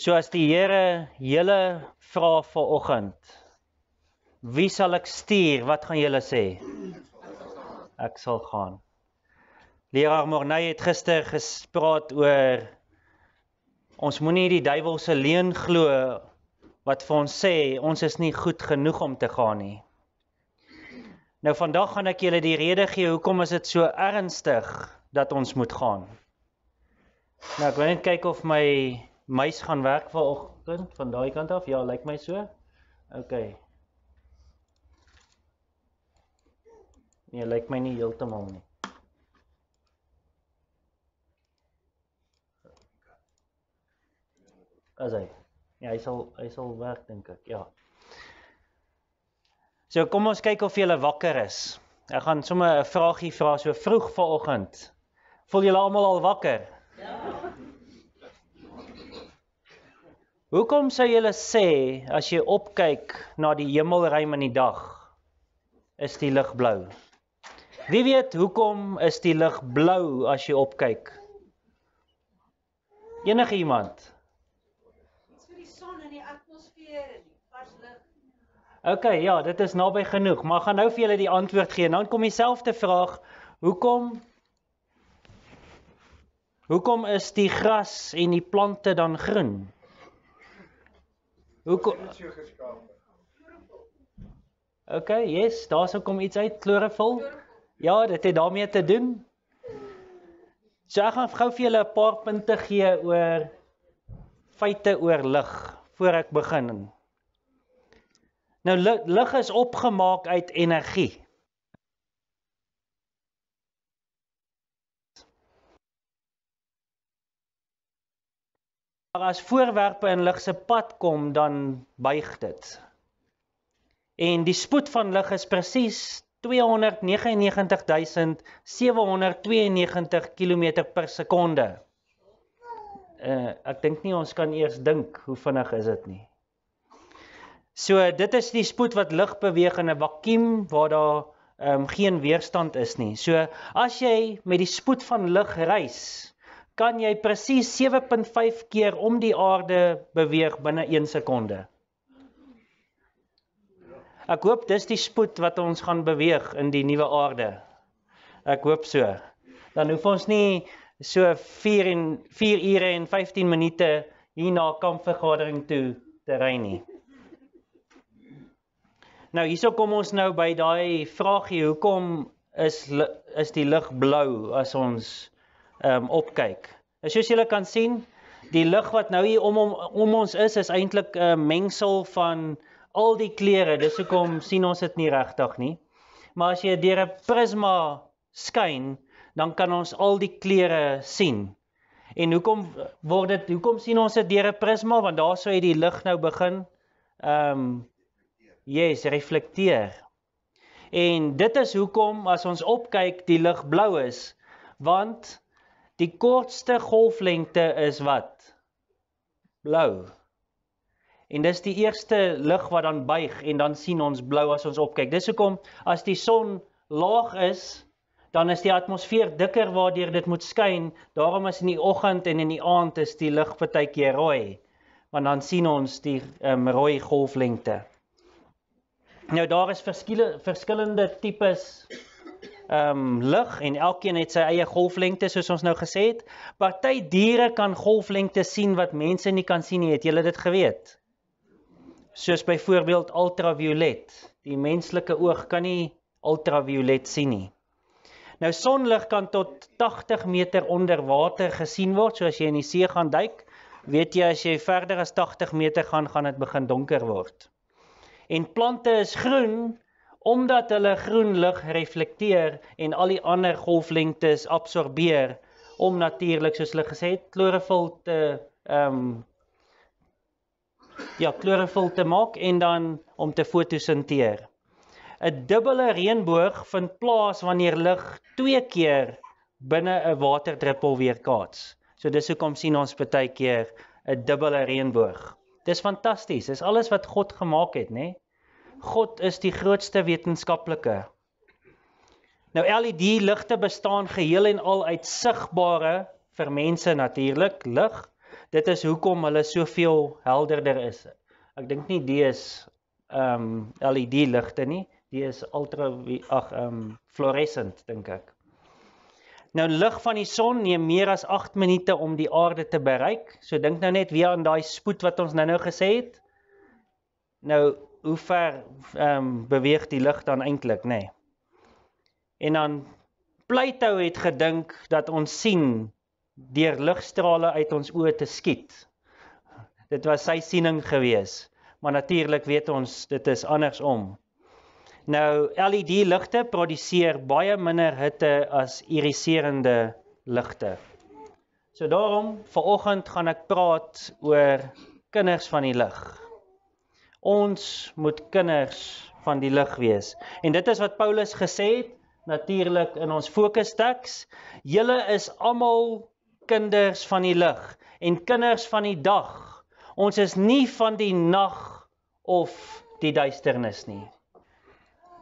Soos die Here hele vra vanoggend. Wie sal ek stuur? Wat gaan julle sê? Ek sal gaan. Leraar Morney het gister gespreek oor ons moenie die duiwel se leuen glo wat vir ons sê ons is nie goed genoeg om te gaan nie. Nou vandag gaan ek julle die rede gee hoekom is dit so ernstig dat ons moet gaan. Nou ek wil net kyk of my muis gaan werk vanoggend van daai kant af. Ja, lyk like my so. OK. Nee, lyk like my nie heeltemal nie. Asai. Ja, hy sal hy sal werk dink ek. Ja. So kom ons kyk of jy wakker is. Ek gaan sommer 'n vragie vra so vroeg vanoggend. Voel julle almal al wakker? Hoekom sou jy sê as jy opkyk na die hemelruim in die dag is die lig blou? Wie weet hoekom is die lig blou as jy opkyk? Enige iemand? Dit is vir die son in die atmosfeer en die vars lug. OK, ja, dit is naby genoeg, maar gaan nou vir julle die antwoord gee en dan kom dieselfde vraag: Hoekom Hoekom is die gras en die plante dan groen? Hoekom? OK, yes, daar sou kom iets uit chlorofil. Ja, dit het daarmee te doen. So ek gaan gou vir julle 'n paar punte gee oor feite oor lig voor ek begin. Nou lig is opgemaak uit energie. Maar as voorwerpe in lig se pad kom, dan buig dit. En die spoed van lig is presies 299792 km per sekonde. Uh ek dink nie ons kan eers dink hoe vinnig is dit nie. So dit is die spoed wat lig beweeg in 'n vakuum waar daar ehm um, geen weerstand is nie. So as jy met die spoed van lig reis, kan jy presies 7.5 keer om die aarde beweeg binne 1 sekonde. Ek hoop dis die spoed wat ons gaan beweeg in die nuwe aarde. Ek hoop so. Dan hoef ons nie so 4 en 4 ure en 15 minute hier na kampvergadering toe te ry nie. Nou hierso kom ons nou by daai vraagie hoekom is is die lig blou as ons ehm um, opkyk. En nou, soos julle kan sien, die lig wat nou hier om om, om ons is is eintlik 'n ehm, uh, mengsel van al die kleure. Dis hoekom sien ons dit nie regtig nie. Maar as jy deur 'n prisma skyn, dan kan ons al die kleure sien. En hoekom word dit hoekom sien ons dit deur 'n prisma? Want daar sou hy die lig nou begin ehm um, yes, reflekteer. En dit is hoekom as ons opkyk, die lig blou is, want Die kortste golflengte is wat? Blou. En dis die eerste lig wat dan buig en dan sien ons blou as ons opkyk. Dis hoekom as die son laag is, dan is die atmosfeer dikker waardeur dit moet skyn. Daarom is in die oggend en in die aand is die lig partykeer rooi, want dan sien ons die um, rooi golflengte. Nou daar is verskillende verskillende tipes ehm um, lig en elkeen het sy eie golflengte soos ons nou gesê het. Party diere kan golflengte sien wat mense nie kan sien nie. Het julle dit geweet? Soos byvoorbeeld ultraviolet. Die menslike oog kan nie ultraviolet sien nie. Nou sonlig kan tot 80 meter onder water gesien word. So as jy in die see gaan duik, weet jy as jy verder as 80 meter gaan, gaan dit begin donker word. En plante is groen omdat hulle groen lig reflekteer en al die ander golflengtes absorbeer om natuurlik soos hulle gesê het klorofil te ehm um, ja klorofil te maak en dan om te fotosinteer. 'n Dubbele reënboog vind plaas wanneer lig twee keer binne 'n waterdruppel weerkaats. So dis hoekom sien ons baie keer 'n dubbele reënboog. Dis fantasties. Dis alles wat God gemaak het, né? Nee? God is die grootste wetenskaplike. Nou LED ligte bestaan geheel en al uit sigbare vir mense natuurlik lig. Dit is hoekom hulle soveel helderder is. Ek dink nie die is ehm um, LED ligte nie. Die is ultra ag ehm um, fluoresent dink ek. Nou lig van die son neem meer as 8 minute om die aarde te bereik. So dink nou net weer aan daai spoed wat ons nou-nou gesê het. Nou hoe ver ehm um, beweeg die lig dan eintlik, nê? Nee. En dan Plato het gedink dat ons sien deur ligstrale uit ons oë te skiet. Dit was sy siening gewees. Maar natuurlik weet ons dit is andersom. Nou LED ligte produseer baie minder hitte as iriserende ligte. So daarom vanoggend gaan ek praat oor kinders van die lig. Ons moet kinders van die lig wees. En dit is wat Paulus gesê het natuurlik in ons fokusteks. Julle is almal kinders van die lig en kinders van die dag. Ons is nie van die nag of die duisternis nie.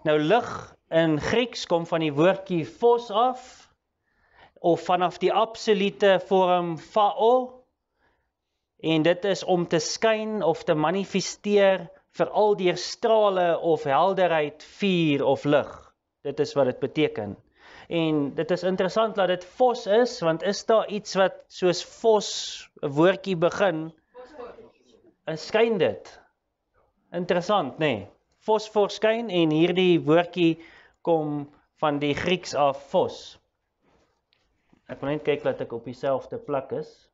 Nou lig in Grieks kom van die woordjie phos af of vanaf die absolute vorm phao en dit is om te skyn of te manifesteer veral deur strale of helderheid, vuur of lig. Dit is wat dit beteken. En dit is interessant dat dit fos is want is daar iets wat soos fos 'n woordjie begin? Fosfor. Skyn dit. Interessant, nê? Nee. Fosfor skyn en hierdie woordjie kom van die Grieks af fos. Ek wil net kyk dat ek op dieselfde plek is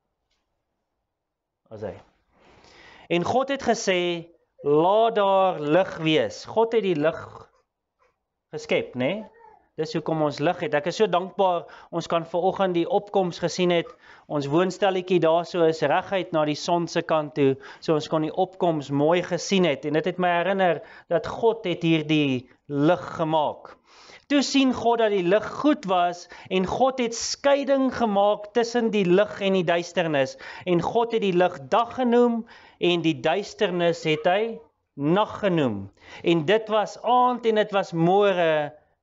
as hy. En God het gesê, laat daar lig wees. God het die lig geskep, né? Nee? Dis hoekom ons lig het. Ek is so dankbaar ons kan vanoggend die opkoms gesien het. Ons woonstelletjie daarso is reguit na die son se kant toe, so ons kon die opkoms mooi gesien het en dit het my herinner dat God het hierdie lig gemaak. Toe sien God dat die lig goed was en God het skeiding gemaak tussen die lig en die duisternis en God het die lig dag genoem en die duisternis het hy nag genoem. En dit was aand en dit was môre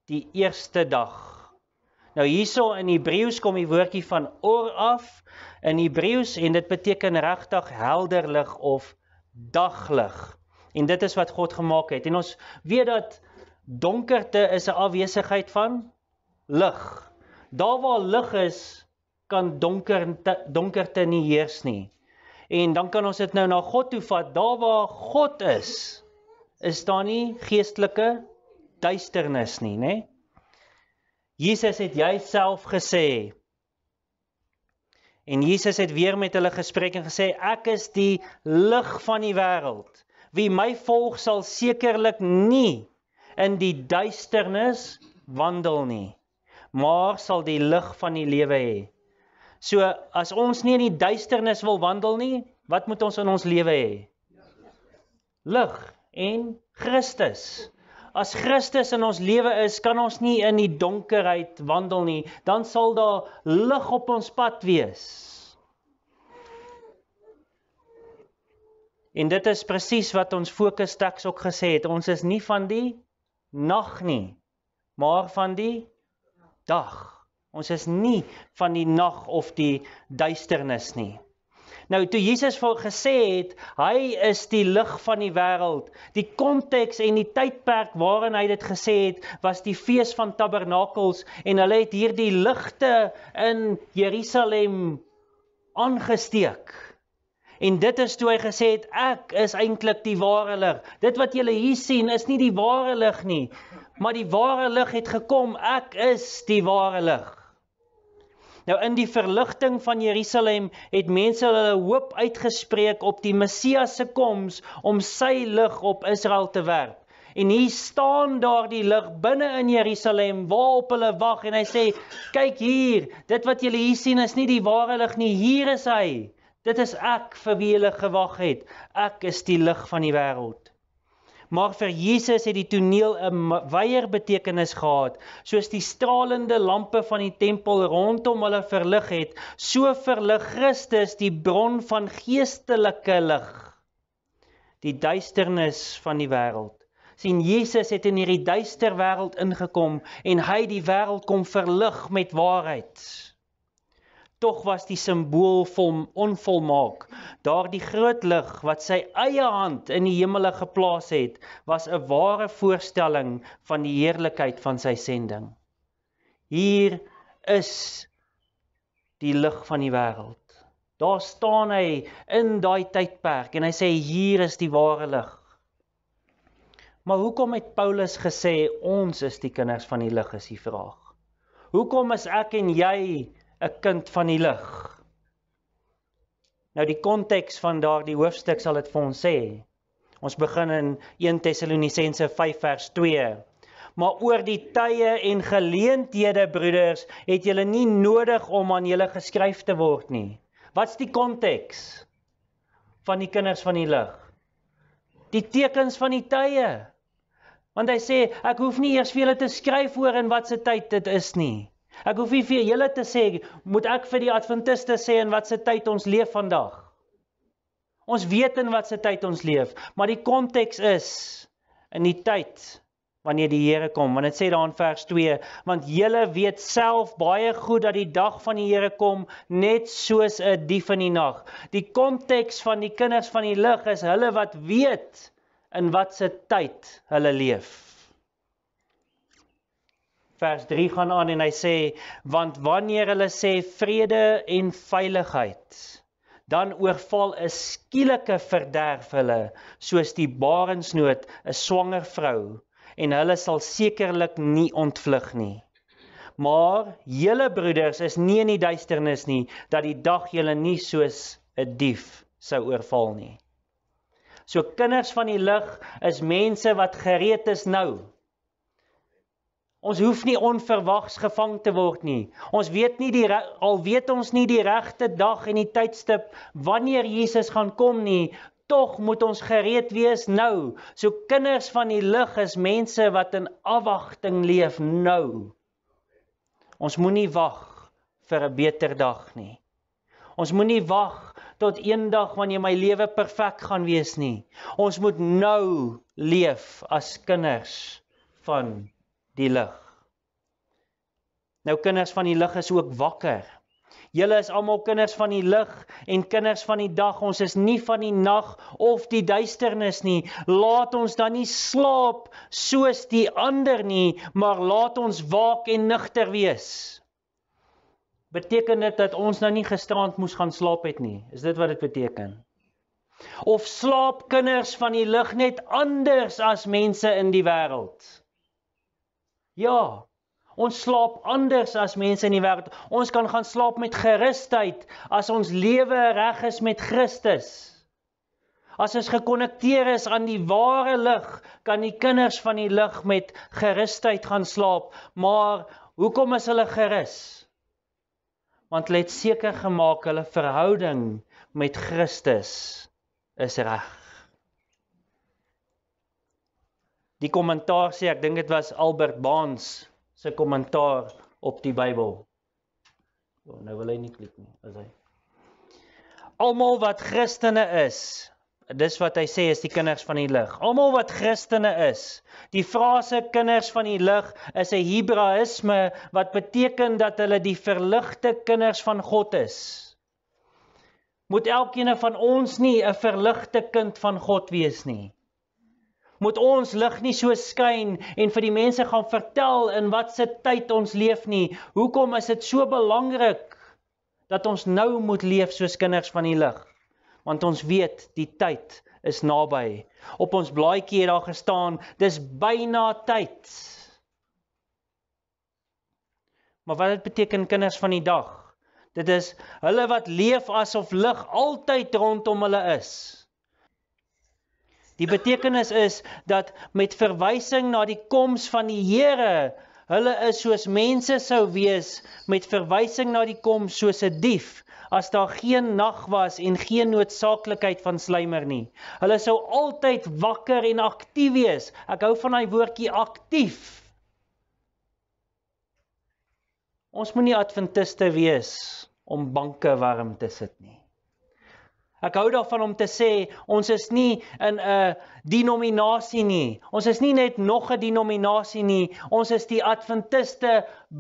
die eerste dag. Nou hierso in Hebreëus kom die woordjie van or af in Hebreëus en dit beteken regtig helder lig of daglig. En dit is wat God gemaak het. En ons weet dat Donkerte is 'n afwesigheid van lig. Daar waar lig is, kan donker donkerte nie heers nie. En dan kan ons dit nou na God toe vat. Daar waar God is, is daar nie geestelike duisternis nie, nê? Jesus het jouself gesê. En Jesus het weer met hulle gespreek en gesê: "Ek is die lig van die wêreld. Wie my volg sal sekerlik nie in die duisternis wandel nie, maar sal die lig van die lewe hê. So as ons nie in die duisternis wil wandel nie, wat moet ons in ons lewe hê? Lig en Christus. As Christus in ons lewe is, kan ons nie in die donkerheid wandel nie, dan sal daar lig op ons pad wees. En dit is presies wat ons fokus teks ook gesê het. Ons is nie van die nag nie, maar van die dag. Ons is nie van die nag of die duisternis nie. Nou toe Jesus vir gesê het hy is die lig van die wêreld, die konteks en die tydperk waarin hy dit gesê het was die fees van tabernakels en hulle het hierdie ligte in Jerusalem aangesteek. En dit is toe hy gesê het ek is eintlik die ware lig. Dit wat julle hier sien is nie die ware lig nie, maar die ware lig het gekom. Ek is die ware lig. Nou in die verligting van Jerusalem het mense hulle hoop uitgespreek op die Messias se koms om sy lig op Israel te werp. En hier staan daar die lig binne in Jerusalem waarop hulle wag en hy sê kyk hier dit wat julle hier sien is nie die ware lig nie hier is hy. Dit is ek vir wie hulle gewag het. Ek is die lig van die wêreld. Maar vir Jesus het die toneel 'n wyeer betekenis gehad, soos die stralende lampe van die tempel rondom hulle verlig het, so verlig Christus die bron van geestelike lig. Die duisternis van die wêreld sien Jesus het in hierdie duister wêreld ingekom en hy die wêreld kom verlig met waarheid tog was die simbool vol onvolmaak. Daardie groot lig wat sy eie hand in die hemel geplaas het, was 'n ware voorstelling van die heerlikheid van sy sending. Hier is die lig van die wêreld. Daar staan hy in daai tydperk en hy sê hier is die ware lig. Maar hoekom het Paulus gesê ons is die kinders van die lig is die vraag. Hoekom is ek en jy 'n kind van die lig. Nou die konteks van daardie hoofstuk sal dit vir ons sê. Ons begin in 1 Tessalonisense 5 vers 2. Maar oor die tye en geleenthede broeders, het julle nie nodig om aan julle geskryf te word nie. Wat's die konteks van die kinders van die lig? Die tekens van die tye. Want hy sê ek hoef nie eers vir julle te skryf oor in watter tyd dit is nie. Ek hoef nie vir julle te sê moet ek vir die adventiste sê in watter tyd ons leef vandag. Ons weet in watter tyd ons leef, maar die konteks is in die tyd wanneer die Here kom, want dit sê daar in vers 2, want julle weet self baie goed dat die dag van die Here kom net soos 'n dief in die nag. Die konteks van die kinders van die lig is hulle wat weet in watter tyd hulle leef vers 3 gaan aan en hy sê want wanneer hulle sê vrede en veiligheid dan oorval 'n skielike verderf hulle soos die barensnood 'n swanger vrou en hulle sal sekerlik nie ontvlug nie maar julle broeders is nie in die duisternis nie dat die dag julle nie soos 'n dief sou oorval nie so kinders van die lig is mense wat gereed is nou Ons hoef nie onverwags gevang te word nie. Ons weet nie die al weet ons nie die regte dag en die tydstip wanneer Jesus gaan kom nie, tog moet ons gereed wees nou. So kinders van die lig is mense wat in afwagting leef nou. Ons moenie wag vir 'n beter dag nie. Ons moenie wag tot eendag wanneer my lewe perfek gaan wees nie. Ons moet nou leef as kinders van die lig. Nou kinders van die lig is ook wakker. Julle is almal kinders van die lig en kinders van die dag. Ons is nie van die nag of die duisternis nie. Laat ons dan nie slaap soos die ander nie, maar laat ons waak en nugter wees. Beteken dit dat ons nou nie gisterand moes gaan slaap het nie? Is dit wat dit beteken? Of slaap kinders van die lig net anders as mense in die wêreld? Ja. Ons slaap anders as mense in die wêreld. Ons kan gaan slaap met gerusheid as ons lewe reg is met Christus. As ons gekonnekteer is aan die ware lig, kan die kinders van die lig met gerusheid gaan slaap. Maar hoekom is hulle gerus? Want hulle het seker gemaak hulle verhouding met Christus is reg. Die kommentaar sê ek dink dit was Albert Baans se kommentaar op die Bybel. O, oh, nou wil hy nie klik nie, is hy. Almal wat Christene is, dis wat hy sê is die kinders van die lig. Almal wat Christene is. Die frase kinders van die lig is 'n Hebraïsme wat beteken dat hulle die verligte kinders van God is. Moet elkeen van ons nie 'n verligte kind van God wees nie? moet ons lig nie so skyn en vir die mense gaan vertel in wat se tyd ons leef nie. Hoekom is dit so belangrik dat ons nou moet leef soos kinders van die lig? Want ons weet die tyd is naby. Op ons blaadjie het daar gestaan, dis byna tyd. Maar wat dit beteken kinders van die dag? Dit is hulle wat leef asof lig altyd rondom hulle is. Die betekenis is dat met verwysing na die koms van die Here, hulle is soos mense sou wees met verwysing na die koms soos 'n dief as daar geen nag was en geen noodsaaklikheid van slymer nie. Hulle sou altyd wakker en aktief wees. Ek hou van daai woordjie aktief. Ons moenie adventiste wees om banke warm te sit nie. Ek hou daarvan om te sê ons is nie in 'n denominasie nie. Ons is nie net nog 'n denominasie nie. Ons is die Adventiste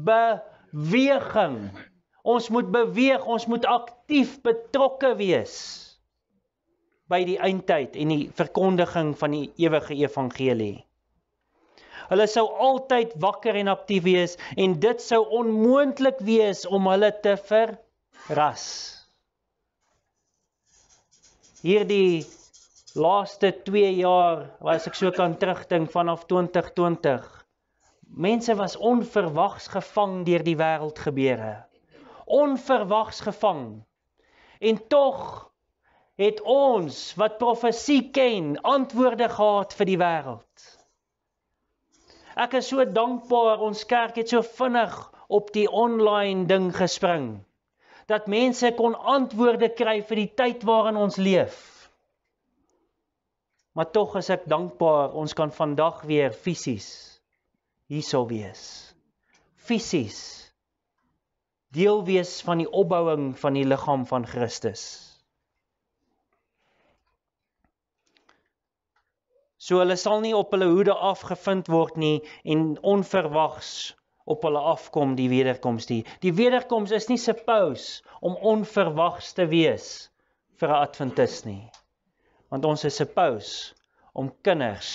beweging. Ons moet beweeg, ons moet aktief betrokke wees by die eindtyd en die verkondiging van die ewige evangelie. Hulle sou altyd wakker en aktief wees en dit sou onmoontlik wees om hulle te verras hierdie laaste 2 jaar, as ek so kan terugdink vanaf 2020. Mense was onverwags gevang deur die wêreld gebeure. Onverwags gevang. En tog het ons wat profesie ken, antwoorde gehad vir die wêreld. Ek is so dankbaar ons kerk het so vinnig op die online ding gespring dat mense kon antwoorde kry vir die tyd waarin ons leef. Maar tog is ek dankbaar ons kan vandag weer fisies hiersou wees. Fisies deel wees van die opbouing van die liggaam van Christus. So hulle sal nie op hulle hoede afgevind word nie en onverwags op hulle afkom die wederkoms die. Die wederkoms is nie suppose om onverwags te wees vir 'n adventis nie. Want ons is suppose om kinders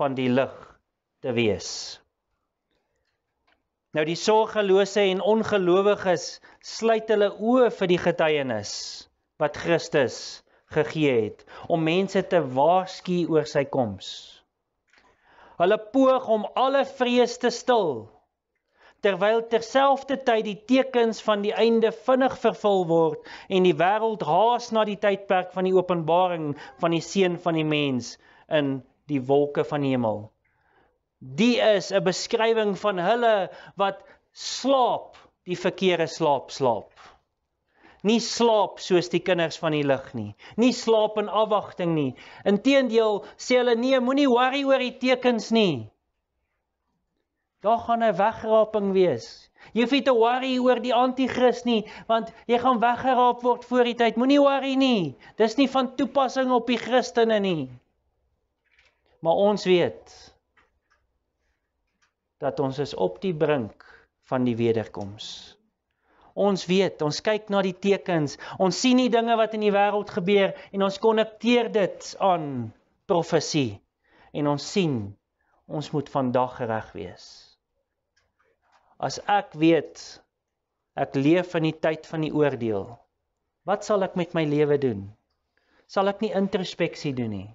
van die lig te wees. Nou die sorgelose en ongelowiges sluit hulle oë vir die getuienis wat Christus gegee het om mense te waarsku oor sy koms. Hulle poog om alle vrees te stil terwyl terselfdertyd die tekens van die einde vinnig vervul word en die wêreld haas na die tydperk van die openbaring van die seun van die mens in die wolke van die hemel. Die is 'n beskrywing van hulle wat slaap, die verkeerde slaap slaap. Nie slaap soos die kinders van die lig nie. Nie slaap in afwagting nie. Inteendeel sê hulle nee, moenie worry oor die tekens nie daar gaan 'n wegraping wees. Jy hoef nie te worry oor die anti-kris nie, want jy gaan weggeraap word voor die tyd. Moenie worry nie. Dis nie van toepassing op die Christene nie. Maar ons weet dat ons is op die brink van die wederkoms. Ons weet, ons kyk na die tekens. Ons sien die dinge wat in die wêreld gebeur en ons konnekteer dit aan profesie. En ons sien ons moet vandag reg wees. As ek weet ek leef in die tyd van die oordeel, wat sal ek met my lewe doen? Sal ek nie introspeksie doen nie?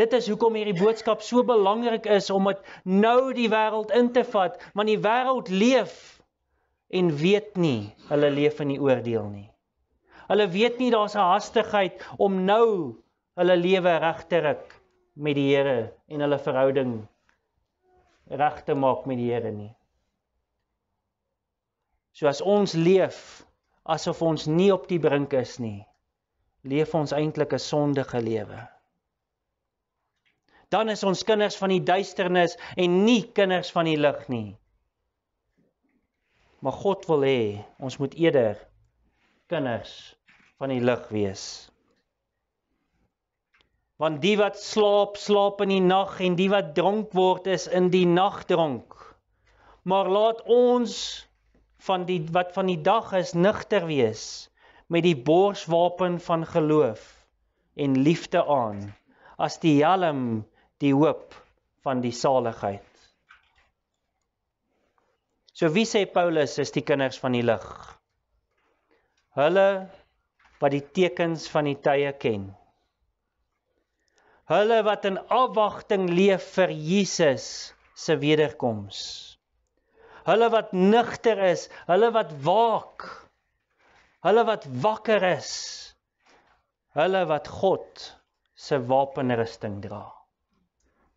Dit is hoekom hierdie boodskap so belangrik is om dit nou die wêreld in te vat, want die wêreld leef en weet nie hulle leef in die oordeel nie. Hulle weet nie daar's 'n hastigheid om nou hulle lewe reg te ruk met die Here en hulle verhouding reg te maak met die Here nie. So as ons leef asof ons nie op die brink is nie, leef ons eintlik 'n sondige lewe. Dan is ons kinders van die duisternis en nie kinders van die lig nie. Maar God wil hê ons moet eerder kinders van die lig wees want die wat slaap slaap in die nag en die wat dronk word is in die nag dronk maar laat ons van die wat van die dag is nugter wees met die borswapen van geloof en liefde aan as die helm die hoop van die saligheid so wie sê Paulus is die kinders van die lig hulle wat die tekens van die tye ken hulle wat in afwagting leef vir Jesus se wederkoms. Hulle wat nugter is, hulle wat waak. Hulle wat wakker is. Hulle wat God se wapenrusting dra.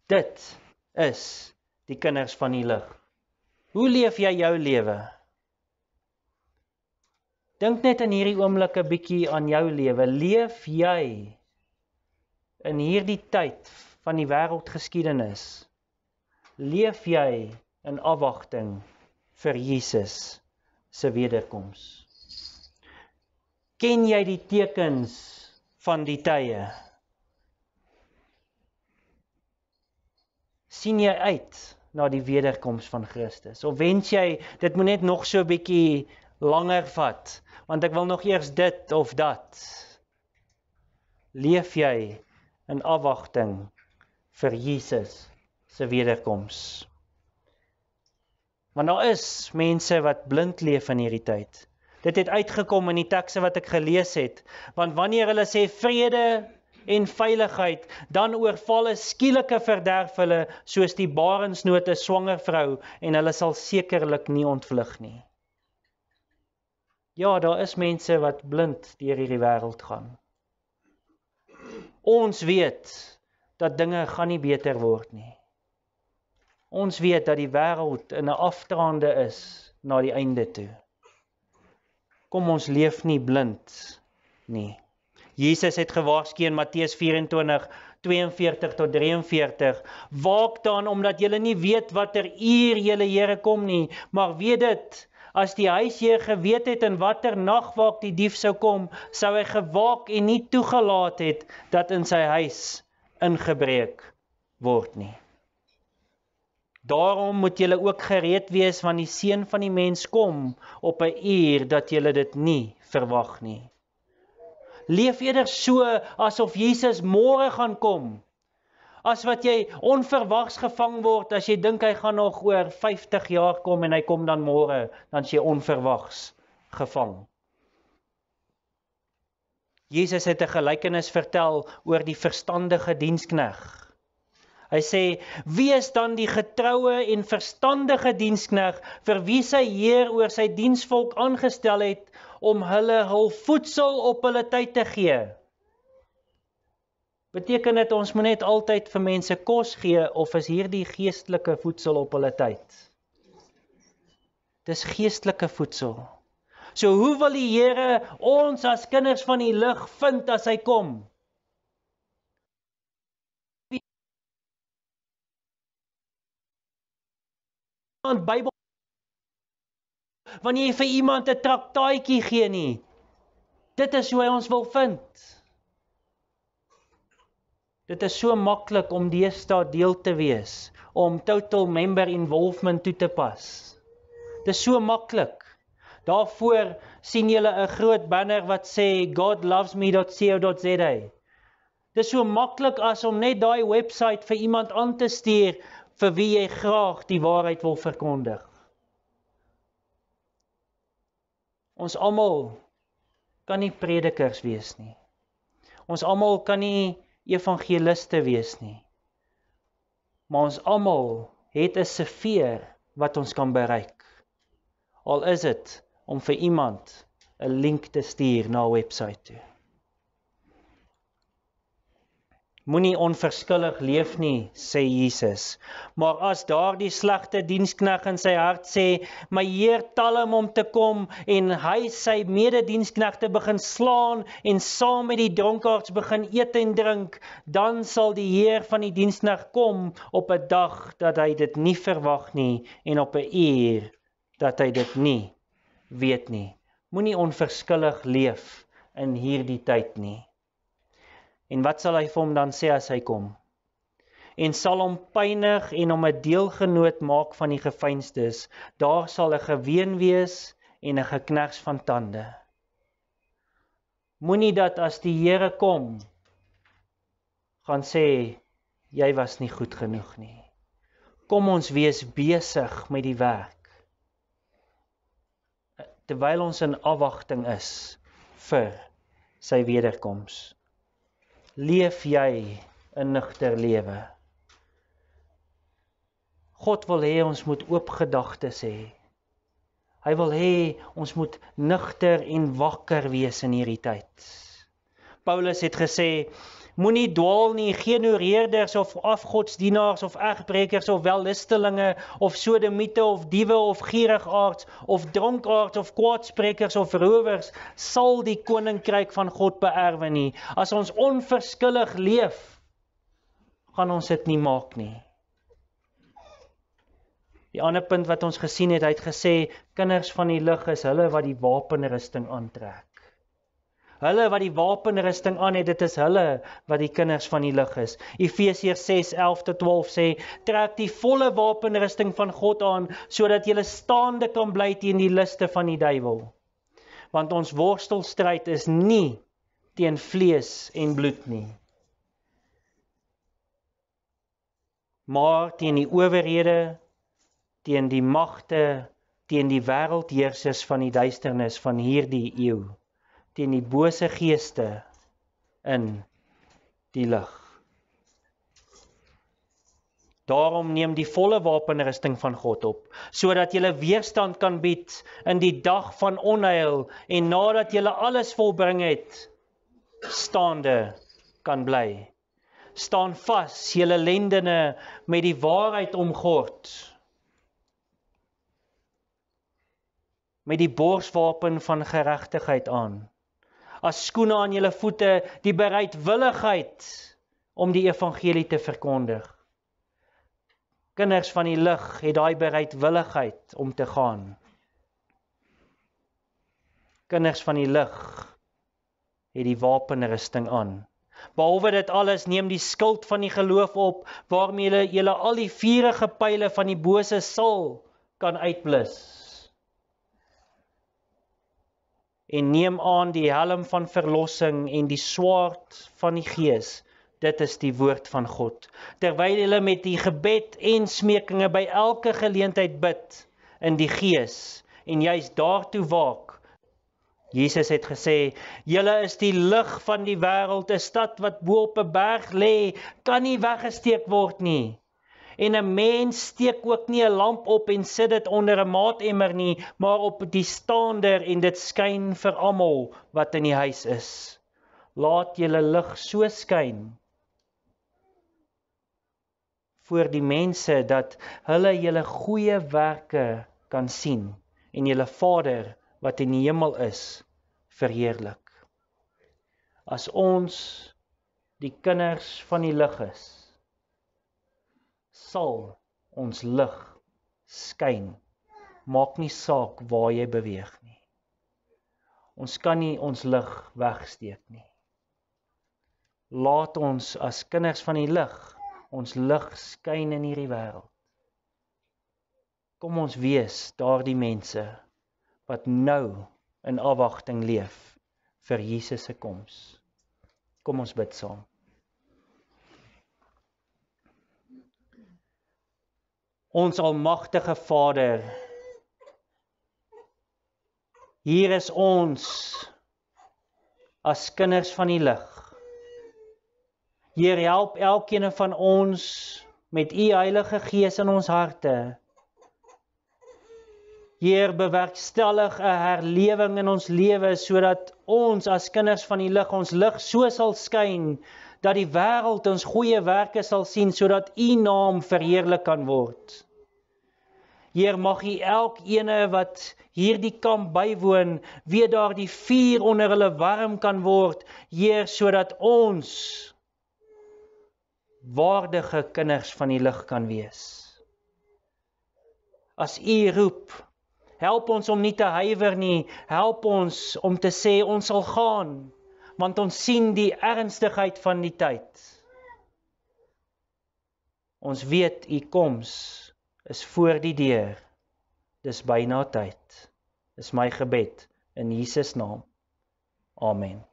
Dit is die kinders van die lig. Hoe leef jy jou lewe? Dink net aan hierdie oomblik 'n bietjie aan jou lewe. Leef jy in hierdie tyd van die wêreldgeskiedenis leef jy in afwagting vir Jesus se wederkoms. Ken jy die tekens van die tye? sien jy uit na die wederkoms van Christus. Of wens jy dit moet net nog so 'n bietjie langer vat, want ek wil nog eers dit of dat. Leef jy in afwagting vir Jesus se wederkoms. Want daar is mense wat blind leef in hierdie tyd. Dit het uitgekom in die tekste wat ek gelees het, want wanneer hulle sê vrede en veiligheid, dan oorval 'n skielike verderf hulle soos die barensnote swanger vrou en hulle sal sekerlik nie ontvlug nie. Ja, daar is mense wat blind deur hierdie wêreld gaan. Ons weet dat dinge gaan nie beter word nie. Ons weet dat die wêreld in 'n aftraande is na die einde toe. Kom ons leef nie blind nie. Jesus het gewaarsku in Matteus 24:42 tot 43: Waak dan omdat julle nie weet watter uur julle Here kom nie, maar weet dit As die huisheer geweet het in watter nagwaak die dief sou kom, sou hy gewaak en nie toegelaat het dat in sy huis ingebreek word nie. Daarom moet julle ook gereed wees want die seun van die mens kom op 'n uur dat julle dit nie verwag nie. Leef eerder so asof Jesus môre gaan kom as wat jy onverwags gevang word as jy dink hy gaan nog oor 50 jaar kom en hy kom dan môre, dan s'n onverwags gevang. Jesus het 'n gelykenis vertel oor die verstandige dienskneg. Hy sê: "Wees dan die getroue en verstandige dienskneg vir wie sy heer oor sy diensvolk aangestel het om hulle hul voedsel op hulle tyd te gee." Beteken dit ons moet net altyd vir mense kos gee of is hierdie geestelike voedsel op hulle tyd? Dis geestelike voedsel. So hoe wil die Here ons as kinders van die lig vind as hy kom? want Bybel wanneer jy vir iemand 'n traktaatjie gee nie dit is hoe hy ons wil vind Dit is so maklik om deesdae deel te wees, om total member involvement toe te pas. Dit is so maklik. Daarvoor sien jy 'n groot banner wat sê godlovesme.co.za. Dit is so maklik as om net daai webwerf vir iemand aan te stuur vir wie jy graag die waarheid wil verkondig. Ons almal kan nie predikers wees nie. Ons almal kan nie evangeliste wees nie. Maar ons almal het 'n sefeer wat ons kan bereik. Al is dit om vir iemand 'n link te stuur na 'n webwerf toe. moenie onverskillig leef nie, sê Jesus. Maar as daardie slegte dienskneg in sy hart sê, "My Heer, tel hom om te kom," en hy sy mededienskneggte begin slaan en saam met die dronkaards begin eet en drink, dan sal die Heer van die diensknegt kom op 'n dag dat hy dit nie verwag nie en op 'n uur dat hy dit nie weet nie. Moenie onverskillig leef in hierdie tyd nie. En wat sal hy vir hom dan sê as hy kom? En sal hom pynig en hom 'n deelgenoot maak van die geveinstes. Daar sal 'n geween wees en 'n geknars van tande. Moenie dat as die Here kom gaan sê jy was nie goed genoeg nie. Kom ons wees besig met die werk. Terwyl ons in afwagting is vir sy wederkoms leef jy 'n nugter lewe. God wil hê ons moet oop gedagtes hê. Hy wil hê ons moet nugter en wakker wees in hierdie tyd. Paulus het gesê moenie dwaal nie, geen horeerders of afgodsdienaars of egbrekers of wellustelinge of sodemiete of diewe of gierigaards of dronkaards of kwaadsprekers of rowers sal die koninkryk van God beerwe nie. As ons onverskillig leef, gaan ons dit nie maak nie. Die ander punt wat ons gesien het, hy het gesê kinders van die lig is hulle wat die wapenrusting aantrek. Hulle wat die wapenrusting aan het, dit is hulle wat die kinders van die lig is. Efesiërs 6:11 tot 12 sê: "Trek die volle wapenrusting van God aan, sodat jy staande kan bly teen die liste van die duiwel. Want ons worstelstryd is nie teen vlees en bloed nie, maar teen die owerhede, teen die magte, teen die wêreldheersers van die duisternis van hierdie eeu." teen die bose geeste in die lig. Daarom neem die volle wapenrusting van God op, sodat jy weerstand kan bied in die dag van onheil en nadat jy alles volbring het, staande kan bly. Staan vas, julle lendene met die waarheid omgord. Met die borswapen van geregtigheid aan as skoene aan julle voete die bereidwilligheid om die evangelie te verkondig. Kinders van die lig het daai bereidwilligheid om te gaan. Kinders van die lig het die wapenrusting aan. Behalwe dit alles neem die skild van die geloof op waarmee jy al die vuurige pile van die bose sal kan uitblus en neem aan die helm van verlossing en die swaard van die gees. Dit is die woord van God. Terwyl hulle met die gebed en smekinge by elke geleentheid bid in die gees en jy's daartoe waak. Jesus het gesê: "Julle is die lig van die wêreld. 'n Stad wat bo op 'n berg lê, kan nie weggesteek word nie." En 'n mens steek ook nie 'n lamp op en sit dit onder 'n maat-emmer nie, maar op die staander en dit skyn vir almal wat in die huis is. Laat julle lig so skyn voor die mense dat hulle julle goeie werke kan sien en julle Vader wat in die hemel is verheerlik. As ons die kinders van die lig is, sal ons lig skyn. Maak nie saak waar jy beweeg nie. Ons kan nie ons lig wegsteek nie. Laat ons as kinders van die lig ons lig skyn in hierdie wêreld. Kom ons wees daardie mense wat nou in afwagting leef vir Jesus se koms. Kom ons bid saam. Ons almagtige Vader. Hier is ons as kinders van die lig. Heer, help elkeen van ons met u Heilige Gees in ons harte. Heer, bewerkstellig 'n herlewing in ons lewe sodat ons as kinders van die lig ons lig so sal skyn dat die wêreld ons goeie werke sal sien sodat u naam verheerlik kan word. Heer, mag U elkeen wat hierdie kamp bywoon, weet daar die vuur onder hulle warm kan word, Heer, sodat ons waardige kinders van die lig kan wees. As U roep, help ons om nie te huiwer nie, help ons om te sê ons sal gaan, want ons sien die ernstigheid van die tyd. Ons weet u koms is voor die deur. Dis byna tyd. Dis my gebed in Jesus naam. Amen.